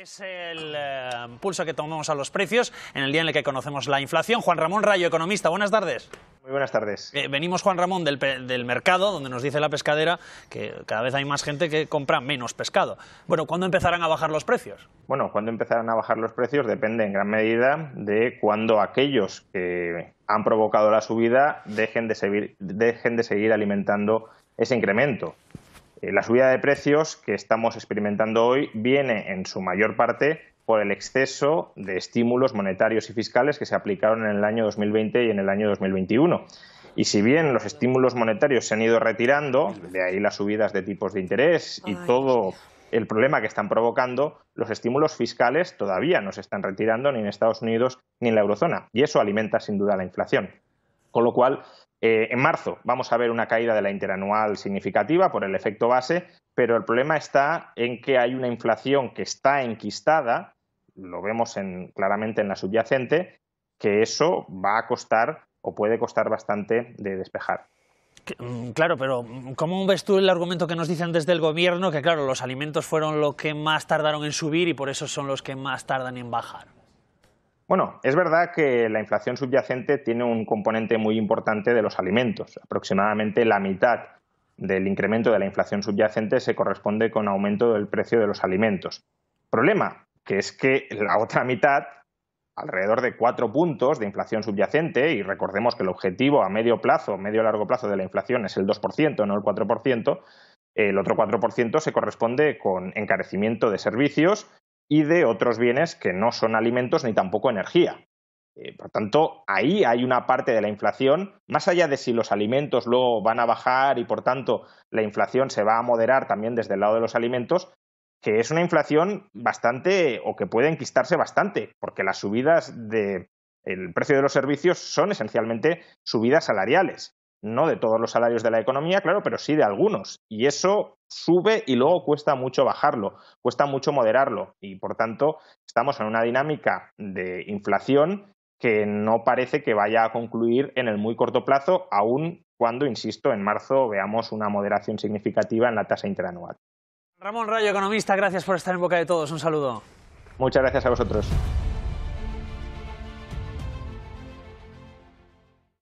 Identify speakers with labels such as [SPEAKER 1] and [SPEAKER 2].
[SPEAKER 1] Es el eh, pulso que tomamos a los precios en el día en el que conocemos la inflación. Juan Ramón Rayo, economista, buenas tardes.
[SPEAKER 2] Muy buenas tardes.
[SPEAKER 1] Eh, venimos, Juan Ramón, del, mercado, donde nos dice la pescadera que cada vez hay más gente que compra menos pescado. Bueno, ¿cuándo empezarán a bajar los precios?
[SPEAKER 2] Bueno, cuando empezarán a bajar los precios depende en gran medida de cuando aquellos que han provocado la subida dejen de seguir alimentando ese incremento. Eh, la subida de precios que estamos experimentando hoy viene en su mayor parte por el exceso de estímulos monetarios y fiscales que se aplicaron en el año 2020 y en el año 2021. Y si bien los estímulos monetarios se han ido retirando, de ahí las subidas de tipos de interés y todo el problema que están provocando, los estímulos fiscales todavía no se están retirando ni en Estados Unidos ni en la eurozona. Y eso alimenta sin duda la inflación. Con lo cual, eh, en marzo vamos a ver una caída de la interanual significativa por el efecto base, pero el problema está en que hay una inflación que está enquistada, lo vemos en, claramente en la subyacente, que eso va a costar o puede costar bastante de despejar.
[SPEAKER 1] Mm, claro, pero mm, ¿cómo ves tú el argumento que nos dicen desde el gobierno que, claro, los alimentos fueron los que más tardaron en subir y por eso son los que más tardan en bajar?
[SPEAKER 2] Bueno, es verdad que la inflación subyacente tiene un componente muy importante de los alimentos. Aproximadamente la mitad del incremento de la inflación subyacente se corresponde con aumento del precio de los alimentos. Problema, que es que la otra mitad, alrededor de cuatro puntos de inflación subyacente, y recordemos que el objetivo a medio plazo, medio largo plazo de la inflación es el 2%, no el 4%, el otro 4% se corresponde con encarecimiento de servicios y de otros bienes que no son alimentos ni tampoco energía. Eh, por tanto, ahí hay una parte de la inflación, más allá de si los alimentos luego van a bajar y por tanto la inflación se va a moderar también desde el lado de los alimentos, que es una inflación bastante o que puede enquistarse bastante, porque las subidas del precio de los servicios son esencialmente subidas salariales no de todos los salarios de la economía, claro, pero sí de algunos. Y eso sube y luego cuesta mucho bajarlo, cuesta mucho moderarlo. Y por tanto, estamos en una dinámica de inflación que no parece que vaya a concluir en el muy corto plazo, aun cuando, insisto, en marzo veamos una moderación significativa en la tasa interanual.
[SPEAKER 1] Ramón Rayo, economista, gracias por estar en boca de todos. Un saludo.
[SPEAKER 2] Muchas gracias a vosotros.